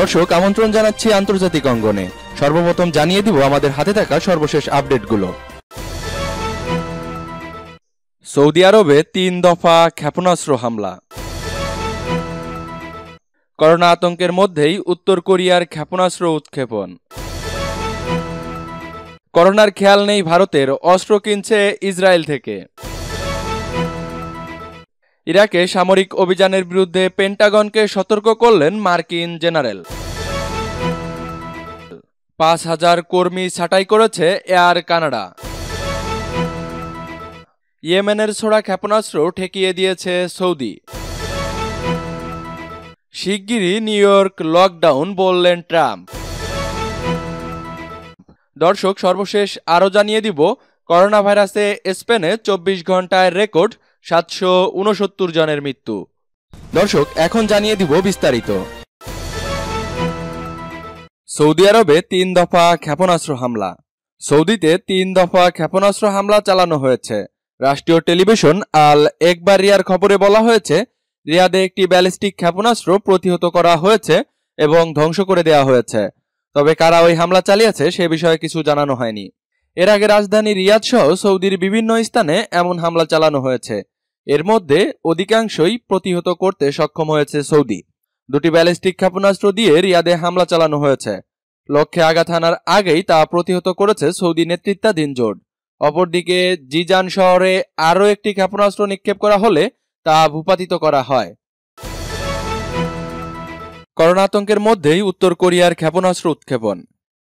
দর্শক আমন্ত্রণ জানাচ্ছি আন্তর্জাতিক অঙ্গনে সর্বপ্রথম জানিয়ে দিব আমাদের হাতে থাকা সর্বশেষ আপডেটগুলো সৌদি আরবে তিন দফা ক্ষেপণাস্ত্র হামলা করোনা আতঙ্কের মধ্যেই উত্তর কোরিয়ার ক্ষেপণাস্ত্র উৎক্ষেপণ করোনার খেয়াল নেই ভারতের অস্ত্র কিনছে ইসরায়েল থেকে ইরাকে সামরিক অভিযানের বিরুদ্ধে পেন্টাগনকে সতর্ক করলেন মার্কিন জেনারেল পাঁচ হাজার কর্মী ছাঁটাই করেছে এয়ার কানাডা ইয়েমেনের ছোড়া ক্ষেপণাস্ত্র ঠেকিয়ে দিয়েছে সৌদি শিগগিরই নিউ ইয়র্ক লকডাউন বললেন ট্রাম্প দর্শক সর্বশেষ আরও জানিয়ে দিব করোনা ভাইরাসে স্পেনে চব্বিশ ঘন্টায় রেকর্ড সাতশো উনসত্তর জনের মৃত্যু দর্শক এখন জানিয়ে দিব বিস্তারিত সৌদি আরবে তিন দফা ক্ষেপণাস্ত্র হামলা সৌদিতে তিন দফা ক্ষেপণাস্ত্র হামলা চালানো হয়েছে রাষ্ট্রীয় টেলিভিশন আল একবার রিয়ার খবরে বলা হয়েছে রিয়াদে একটি ব্যালিস্টিক ক্ষেপণাস্ত্র প্রতিহত করা হয়েছে এবং ধ্বংস করে দেওয়া হয়েছে তবে কারা ওই হামলা চালিয়েছে সে বিষয়ে কিছু জানানো হয়নি এর আগে রাজধানী রিয়াদ সহ সৌদির বিভিন্ন স্থানে এমন হামলা চালানো হয়েছে এর মধ্যে অধিকাংশই প্রতিহত করতে সক্ষম হয়েছে সৌদি দুটি ব্যালিস্টিক ক্ষেপণাস্ত্র দিয়ে রিয়াদে হামলা চালানো হয়েছে লক্ষ্যে আঘাত হানার আগেই তা প্রতিহত করেছে সৌদি নেতৃত্বাধীন জোট অপরদিকে জিজান শহরে আরও একটি ক্ষেপণাস্ত্র নিক্ষেপ করা হলে তা ভূপাতিত করা হয় করোনা আতঙ্কের মধ্যেই উত্তর কোরিয়ার ক্ষেপণাস্ত্র উৎক্ষেপণ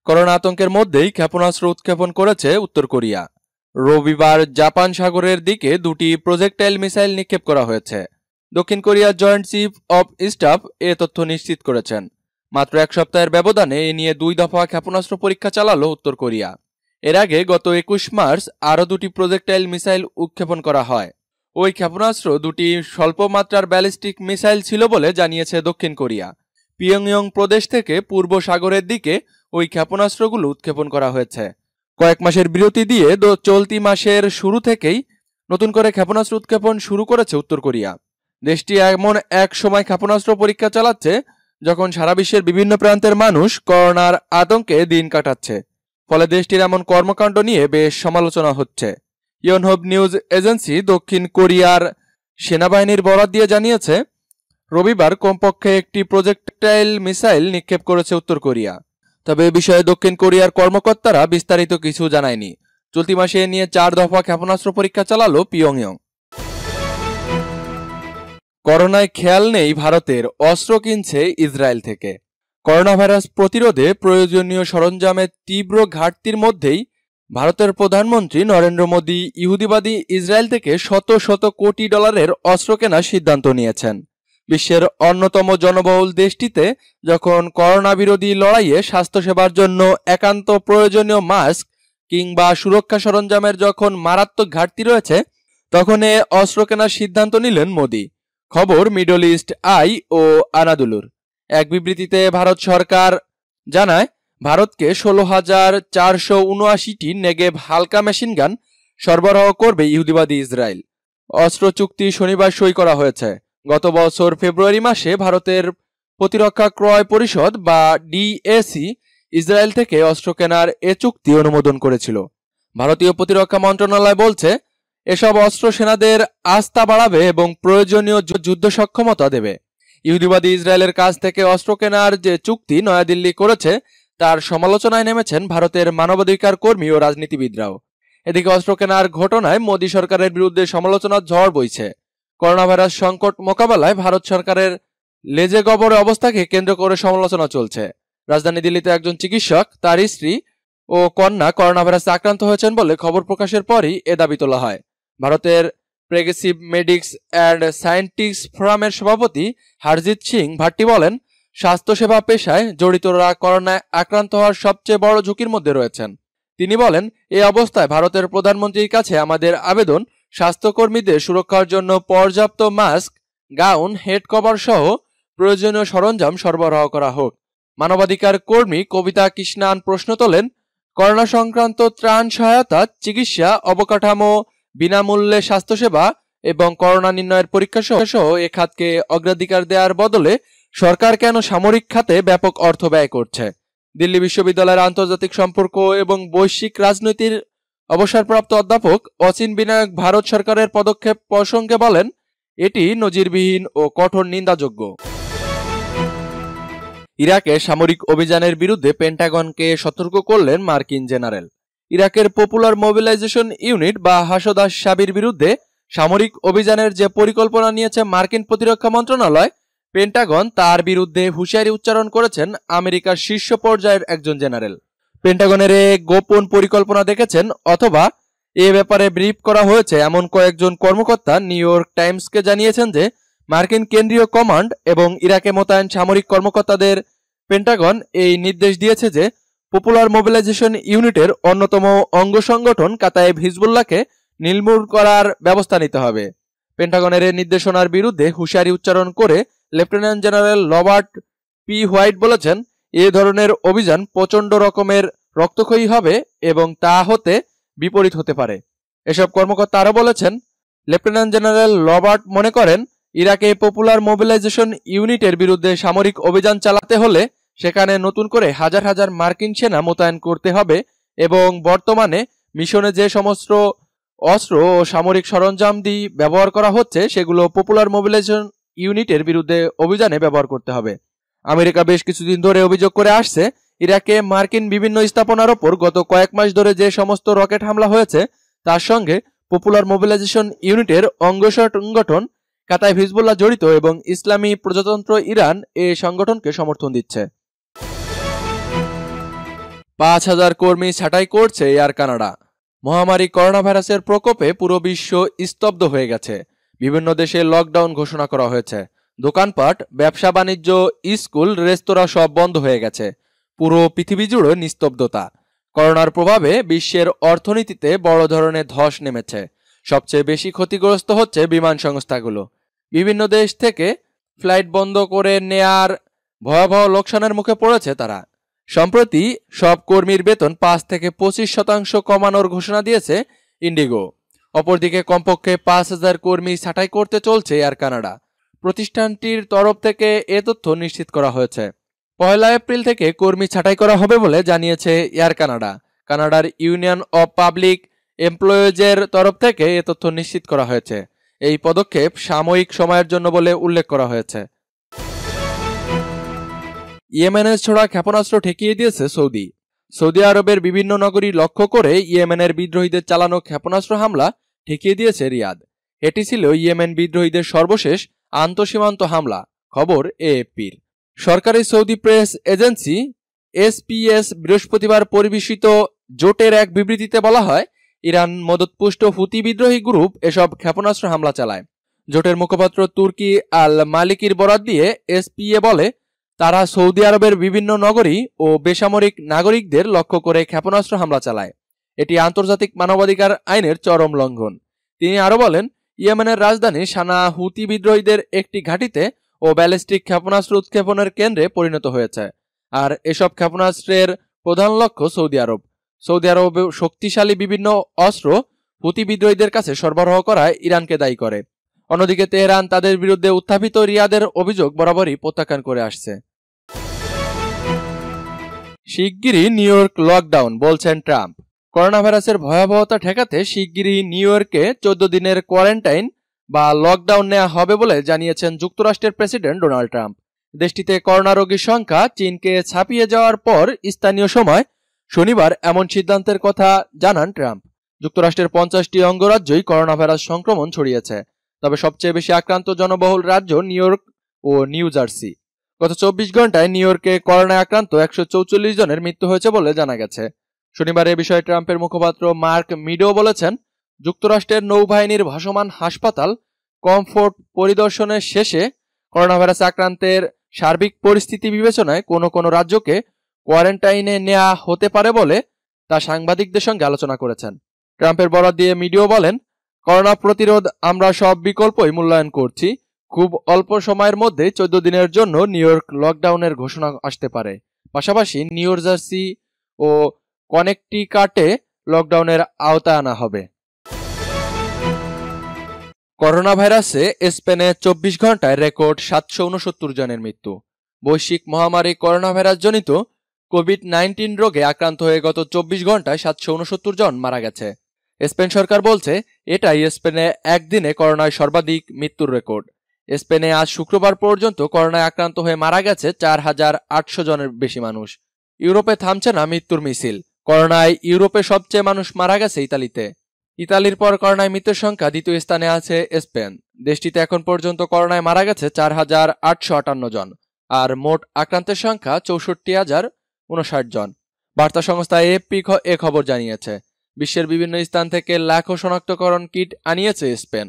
করোনা আতঙ্কের মধ্যেই ক্ষেপণাস্ত্র উৎক্ষেপণ করেছে উত্তর কোরিয়া রবিবার জাপান সাগরের দিকে দুটি প্রজেক্টাইল মিসাইল নিক্ষেপ করা হয়েছে দক্ষিণ Korea joint chief of staff এ তথ্য নিশ্চিত করেছেন মাত্র এক সপ্তাহের ব্যবধানে এ নিয়ে দুই দফা ক্ষেপণাস্ত্র পরীক্ষা চালালো উত্তর কোরিয়া এর আগে গত একুশ মার্চ আরও দুটি প্রজেক্টাইল মিসাইল উৎক্ষেপণ করা হয় ওই ক্ষেপণাস্ত্র দুটি স্বল্পমাত্রার ব্যালিস্টিক মিসাইল ছিল বলে জানিয়েছে দক্ষিণ কোরিয়া পিয়ংইয়ং প্রদেশ থেকে পূর্ব সাগরের দিকে ওই ক্ষেপণাস্ত্রগুলো উৎক্ষেপণ করা হয়েছে কয়েক মাসের বিরতি দিয়ে চলতি মাসের শুরু থেকেই নতুন করে ক্ষেপণাস্ত্র উৎক্ষেপণ শুরু করেছে উত্তর কোরিয়া দেশটি এমন এক সময় ক্ষেপণাস্ত্র পরীক্ষা চালাচ্ছে যখন সারা বিশ্বের বিভিন্ন প্রান্তের মানুষ করোনার আতঙ্কে দিন কাটাচ্ছে ফলে দেশটির এমন কর্মকাণ্ড নিয়ে বেশ সমালোচনা হচ্ছে ইয়নহব নিউজ এজেন্সি দক্ষিণ কোরিয়ার সেনাবাহিনীর বরাদ দিয়ে জানিয়েছে রবিবার কমপক্ষে একটি প্রজেক্টাইল মিসাইল নিক্ষেপ করেছে উত্তর কোরিয়া তবে এ বিষয়ে দক্ষিণ কোরিয়ার কর্মকর্তারা বিস্তারিত কিছু জানায়নি চলতি মাসে এ নিয়ে চার দফা ক্ষেপণাস্ত্র পরীক্ষা চালালো পিয়ংইয়ং করোনায় খেয়াল নেই ভারতের অস্ত্র কিনছে ইসরায়েল থেকে করোনা ভাইরাস প্রতিরোধে প্রয়োজনীয় সরঞ্জামের তীব্র ঘাটতির মধ্যেই ভারতের প্রধানমন্ত্রী নরেন্দ্র মোদী ইহুদিবাদী ইসরায়েল থেকে শত শত কোটি ডলারের অস্ত্র কেনার সিদ্ধান্ত নিয়েছেন বিশ্বের অন্যতম জনবহুল দেশটিতে যখন করোনা বিরোধী লড়াইয়ে স্বাস্থ্যসেবার জন্য একান্ত প্রয়োজনীয় মাস্ক কিংবা সুরক্ষা সরঞ্জামের যখন মারাত্মক ঘাটতি রয়েছে তখন এ অস্ত্র কেনার সিদ্ধান্ত নিলেন মোদি খবর মিডল ইস্ট আই ও আনাদুলুর এক বিবৃতিতে ভারত সরকার জানায় ভারতকে ষোলো হাজার চারশো উনআশিটি নেগেভ হালকা মেশিন গান সরবরাহ করবে ইহুদিবাদী ইসরায়েল অস্ত্র চুক্তি শনিবার সই করা হয়েছে গত বছর ফেব্রুয়ারি মাসে ভারতের প্রতিরক্ষা ক্রয় পরিষদ বা ডিএসি ইসরায়েল থেকে অস্ত্র কেনার এ চুক্তি অনুমোদন করেছিল ভারতীয় প্রতিরক্ষা মন্ত্রণালয় বলছে এসব অস্ত্র সেনাদের আস্থা বাড়াবে এবং প্রয়োজনীয় যুদ্ধ সক্ষমতা দেবে ইহুদিবাদী ইসরায়েলের কাছ থেকে অস্ত্র কেনার যে চুক্তি নয়াদিল্লি করেছে তার সমালোচনায় নেমেছেন ভারতের মানবাধিকার কর্মী ও রাজনীতিবিদরাও এদিকে অস্ত্র কেনার ঘটনায় মোদী সরকারের বিরুদ্ধে সমালোচনার ঝড় বইছে করোনা ভাইরাস সংকট মোকাবেলায় ভারত সরকারের লেজে গবরে অবস্থাকে কেন্দ্র করে সমালোচনা চলছে রাজধানী দিল্লিতে একজন চিকিৎসক তার স্ত্রী ও কন্যা করোনা ভাইরাসে আক্রান্ত হয়েছেন বলে খবর প্রকাশের পরই এ দাবি তোলা হয় ভারতের প্রেগেসিভ মেডিক্স অ্যান্ড সায়েন্টিক্স ফোরামের সভাপতি হারজিৎ সিং ভাট্টি বলেন স্বাস্থ্যসেবা পেশায় জড়িতরা করোনায় আক্রান্ত হওয়ার সবচেয়ে বড় ঝুঁকির মধ্যে রয়েছেন তিনি বলেন এই অবস্থায় ভারতের প্রধানমন্ত্রীর কাছে আমাদের আবেদন স্বাস্থ্যকর্মীদের সুরক্ষার জন্য পর্যাপ্ত মাস্ক গাউন হেড কভার সহ প্রয়োজনীয় সরঞ্জাম সরবরাহ করা হোক মানবাধিকার কর্মী কবিতা কৃষ্ণান প্রশ্ন তোলেন করোনা সংক্রান্ত ত্রাণ সহায়তা চিকিৎসা অবকাঠামো বিনামূল্যে স্বাস্থ্যসেবা এবং করোনা নির্ণয়ের পরীক্ষা সহ এ খাতকে অগ্রাধিকার দেওয়ার বদলে সরকার কেন সামরিক খাতে ব্যাপক অর্থ ব্যয় করছে দিল্লি বিশ্ববিদ্যালয়ের আন্তর্জাতিক সম্পর্ক এবং বৈশ্বিক রাজনীতির অবসরপ্রাপ্ত অধ্যাপক অচিন বিনায়ক ভারত সরকারের পদক্ষেপ প্রসঙ্গে বলেন এটি নজিরবিহীন ও কঠোর নিন্দাযোগ্য ইরাকে সামরিক অভিযানের বিরুদ্ধে পেন্টাগনকে সতর্ক করলেন মার্কিন জেনারেল ইরাকের পপুলার মোবিলাইজেশন ইউনিট বা হাসদাস সাবির বিরুদ্ধে সামরিক অভিযানের যে পরিকল্পনা নিয়েছে মার্কিন প্রতিরক্ষা মন্ত্রণালয় পেন্টাগন তার বিরুদ্ধে হুঁশিয়ারি উচ্চারণ করেছেন আমেরিকার শীর্ষ পর্যায়ের একজন জেনারেল পেন্টাগনের গোপন পরিকল্পনা দেখেছেন অথবা এ ব্যাপারে ব্রিফ করা হয়েছে এমন কয়েকজন কর্মকর্তা নিউ ইয়র্ক টাইমসকে জানিয়েছেন যে মার্কিন কেন্দ্রীয় কমান্ড এবং ইরাকে মোতায়েন সামরিক কর্মকর্তাদের পেন্টাগন এই নির্দেশ দিয়েছে যে পপুলার মোবিলাইজেশন ইউনিটের অন্যতম অঙ্গ সংগঠন কাতায়েব হিজবুল্লাহকে নির্মূল করার ব্যবস্থা নিতে হবে পেন্টাগনের নির্দেশনার বিরুদ্ধে হুঁশিয়ারি উচ্চারণ করে lieutenant general Robert P White বলেছেন এ ধরনের অভিযান প্রচণ্ড রকমের রক্তক্ষয়ী হবে এবং তা হতে বিপরীত হতে পারে এসব কর্মকর্তা আরও বলেছেন লেফটেন্যান্ট জেনারেল রবার্ট মনে করেন ইরাকে পপুলার মোবিলাইজেশন ইউনিটের বিরুদ্ধে সামরিক অভিযান চালাতে হলে সেখানে নতুন করে হাজার হাজার মার্কিন সেনা মোতায়েন করতে হবে এবং বর্তমানে মিশনে যে সমস্ত অস্ত্র ও সামরিক সরঞ্জাম দিয়ে ব্যবহার করা হচ্ছে সেগুলো পপুলার মোবিলাইজেশন ইউনিটের বিরুদ্ধে অভিযানে ব্যবহার করতে হবে আমেরিকা বেশ কিছুদিন ধরে অভিযোগ করে আসছে ইরাকে মার্কিন বিভিন্ন স্থাপনার ওপর গত কয়েক মাস ধরে যে সমস্ত রকেট হামলা হয়েছে তার সঙ্গে পপুলার মোবিলাইজেশন ইউনিটের অঙ্গ সংগঠন কাতায় হিজবুল্লাহ জড়িত এবং ইসলামী প্রজাতন্ত্র ইরান এ সংগঠনকে সমর্থন দিচ্ছে পাঁচ হাজার কর্মী ছাঁটাই করছে এয়ার কানাডা মহামারী করোনা ভাইরাসের প্রকোপে পুরো বিশ্ব স্তব্ধ হয়ে গেছে বিভিন্ন দেশে লকডাউন ঘোষণা করা হয়েছে দোকানপাট ব্যবসা বাণিজ্য স্কুল রেস্তোরাঁ সব বন্ধ হয়ে গেছে পুরো পৃথিবী জুড়ে নিস্তব্ধতা করোনার প্রভাবে বিশ্বের অর্থনীতিতে বড় ধরনের ধস নেমেছে সবচেয়ে বেশি ক্ষতিগ্রস্ত হচ্ছে বিমান সংস্থাগুলো বিভিন্ন দেশ থেকে ফ্লাইট বন্ধ করে নেয়ার ভয়াবহ লোকসানের মুখে পড়েছে তারা সম্প্রতি সব কর্মীর বেতন পাঁচ থেকে পঁচিশ শতাংশ কমানোর ঘোষণা দিয়েছে ইন্ডিগো অপরদিকে কমপক্ষে পাঁচ হাজার কর্মী ছাঁটাই করতে চলছে এয়ার কানাডা প্রতিষ্ঠানটির তরফ থেকে এ তথ্য নিশ্চিত করা হয়েছে পয়লা এপ্রিল থেকে কর্মী ছাঁটাই করা হবে বলে জানিয়েছে এয়ার কানাডা কানাডার ইউনিয়ন অব পাবলিক এমপ্লয়েজের তরফ থেকে এ তথ্য নিশ্চিত করা হয়েছে এই পদক্ষেপ সাময়িক সময়ের জন্য বলে উল্লেখ করা হয়েছে ইয়েমেনের ছোড়া ক্ষেপণাস্ত্র ঠেকিয়ে দিয়েছে সৌদি সৌদি আরবের বিভিন্ন নগরী লক্ষ্য করে ইয়েমেনের বিদ্রোহীদের চালানো ক্ষেপণাস্ত্র হামলা ঠেকিয়ে দিয়েছে রিয়াদ এটি ছিল ইয়েমেন বিদ্রোহীদের সর্বশেষ আন্তঃসীমান্ত হামলা খবর এএফপির সরকারি সৌদি প্রেস এজেন্সি এসপিএস বৃহস্পতিবার পরিবেশিত জোটের এক বিবৃতিতে বলা হয় ইরান মদতপুষ্ট হুতি বিদ্রোহী গ্রুপ এসব ক্ষেপণাস্ত্র হামলা চালায় জোটের মুখপাত্র তুর্কি আল মালিকির বরাদ দিয়ে এসপিএ বলে তারা সৌদি আরবের বিভিন্ন নগরী ও বেসামরিক নাগরিকদের লক্ষ্য করে ক্ষেপণাস্ত্র হামলা চালায় এটি আন্তর্জাতিক মানবাধিকার আইনের চরম লঙ্ঘন তিনি আরও বলেন ইয়েমেনের রাজধানী সানা হুতি বিদ্রোহীদের একটি ঘাঁটিতে ও ব্যালিস্টিক ক্ষেপণাস্ত্র উৎক্ষেপণের কেন্দ্রে পরিণত হয়েছে আর এসব ক্ষেপণাস্ত্রের প্রধান লক্ষ্য সৌদি আরব সৌদি আরব শক্তিশালী বিভিন্ন অস্ত্র হুতি বিদ্রোহীদের কাছে সরবরাহ করায় ইরানকে দায়ী করে অন্যদিকে তেহরান তাদের বিরুদ্ধে উত্থাপিত রিয়াদের অভিযোগ বরাবরই প্রত্যাখ্যান করে আসছে শিগগিরই নিউ ইয়র্ক লকডাউন বলছেন ট্রাম্প করোনা ভাইরাসের ভয়াবহতা ঠেকাতে শিগগিরই নিউ ইয়র্কে চোদ্দ দিনের কোয়ারেন্টাইন বা লকডাউন নেওয়া হবে বলে জানিয়েছেন যুক্তরাষ্ট্রের প্রেসিডেন্ট ডোনাল্ড ট্রাম্প দেশটিতে করোনা রোগীর সংখ্যা চীনকে ছাপিয়ে যাওয়ার পর স্থানীয় সময় শনিবার এমন সিদ্ধান্তের কথা জানান ট্রাম্প যুক্তরাষ্ট্রের পঞ্চাশটি অঙ্গরাজ্যই করোনা ভাইরাস সংক্রমণ ছড়িয়েছে তবে সবচেয়ে বেশি আক্রান্ত জনবহুল রাজ্য নিউ ইয়র্ক ও নিউ জার্সি গত চব্বিশ ঘন্টায় নিউ ইয়র্কে করোনায় আক্রান্ত একশো জনের মৃত্যু হয়েছে বলে জানা গেছে শনিবার এ বিষয়ে ট্রাম্পের মুখপাত্র মার্ক মিডো বলেছেন যুক্তরাষ্ট্রের নৌবাহিনীর ভাসমান হাসপাতাল কমফোর্ট পরিদর্শনের শেষে করোনাভাইরাস আক্রান্তের সার্বিক পরিস্থিতি বিবেচনায় কোনো কোনো রাজ্যকে কোয়ারেন্টাইনে নেওয়া হতে পারে বলে তা সাংবাদিকদের সঙ্গে আলোচনা করেছেন ট্রাম্পের বরাদ দিয়ে মিডিও বলেন করোনা প্রতিরোধ আমরা সব বিকল্পই মূল্যায়ন করছি খুব অল্প সময়ের মধ্যে চোদ্দ দিনের জন্য নিউ ইয়র্ক লকডাউনের ঘোষণা আসতে পারে পাশাপাশি নিউ জার্সি ও কাটে লকডাউনের আওতায় আনা হবে করোনা ভাইরাসে স্পেনে চব্বিশ ঘন্টায় রেকর্ড সাতশো উনসত্তর জনের মৃত্যু বৈশ্বিক মহামারী করোনা ভাইরাস জনিত কোভিড নাইন্টিন রোগে আক্রান্ত হয়ে গত চব্বিশ ঘন্টায় সাতশো উনসত্তর জন মারা গেছে স্পেন সরকার বলছে এটাই স্পেনে একদিনে করোনায় সর্বাধিক মৃত্যুর রেকর্ড স্পেনে আজ শুক্রবার পর্যন্ত করোনায় আক্রান্ত হয়ে মারা গেছে চার হাজার আটশো জনের বেশি মানুষ ইউরোপে থামছে না মৃত্যুর মিছিল করোনায় ইউরোপে সবচেয়ে মানুষ মারা গেছে ইতালিতে ইতালির পর করোনায় মৃত্যুর সংখ্যা দ্বিতীয় স্থানে আছে স্পেন দেশটিতে এখন পর্যন্ত করোনায় মারা গেছে চার হাজার আটশো আটান্ন জন আর মোট আক্রান্তের সংখ্যা চৌষট্টি হাজার উনষাট জন বার্তা সংস্থা এএফপি এ খবর জানিয়েছে বিশ্বের বিভিন্ন স্থান থেকে লাখো শনাক্তকরণ কিট আনিয়েছে স্পেন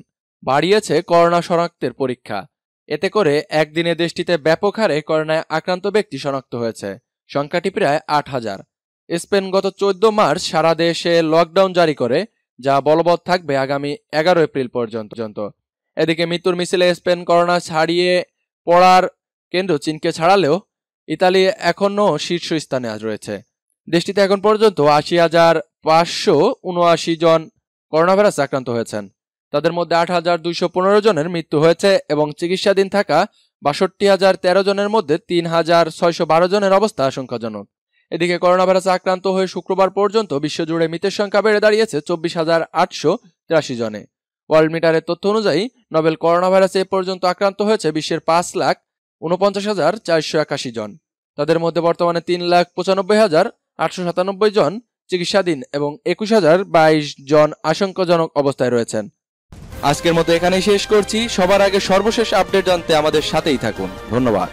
বাড়িয়েছে করোনা শনাক্তের পরীক্ষা এতে করে একদিনে দেশটিতে ব্যাপক হারে করোনায় আক্রান্ত ব্যক্তি শনাক্ত হয়েছে সংখ্যাটি প্রায় আট হাজার স্পেন গত চোদ্দ মার্চ সারা দেশে লকডাউন জারি করে যা বলবৎ থাকবে আগামী এগারো এপ্রিল পর্যন্ত এদিকে মৃত্যুর মিছিলে স্পেন করোনা ছাড়িয়ে পড়ার কেন্দ্র চীনকে ছাড়ালেও ইতালি এখনও শীর্ষস্থানে রয়েছে দেশটিতে এখন পর্যন্ত আশি হাজার পাঁচশো উনআশি জন করোনাভাইরাস আক্রান্ত হয়েছেন তাদের মধ্যে আট হাজার দুইশো পনেরো জনের মৃত্যু হয়েছে এবং চিকিৎসাধীন থাকা বাষট্টি হাজার তেরো জনের মধ্যে তিন হাজার ছয়শো বারো জনের অবস্থা আশঙ্কাজনক এদিকে করোনা ভাইরাসে আক্রান্ত হয়ে শুক্রবার পর্যন্ত বিশ্বজুড়ে মৃতের সংখ্যা বেড়ে দাঁড়িয়েছে চব্বিশ হাজার আটশো তিরাশি জনে ওয়ার্ল্ড মিটারের তথ্য অনুযায়ী নোবেল করোনা ভাইরাসে এ পর্যন্ত আক্রান্ত হয়েছে বিশ্বের পাঁচ লাখ উনপঞ্চাশ হাজার চারশো একাশি জন তাদের মধ্যে বর্তমানে তিন লাখ পঁচানব্বই হাজার আটশো সাতানব্বই জন চিকিৎসাধীন এবং একুশ হাজার বাইশ জন আশঙ্কাজনক অবস্থায় রয়েছেন আজকের মতো এখানেই শেষ করছি সবার আগে সর্বশেষ আপডেট জানতে আমাদের সাথেই থাকুন ধন্যবাদ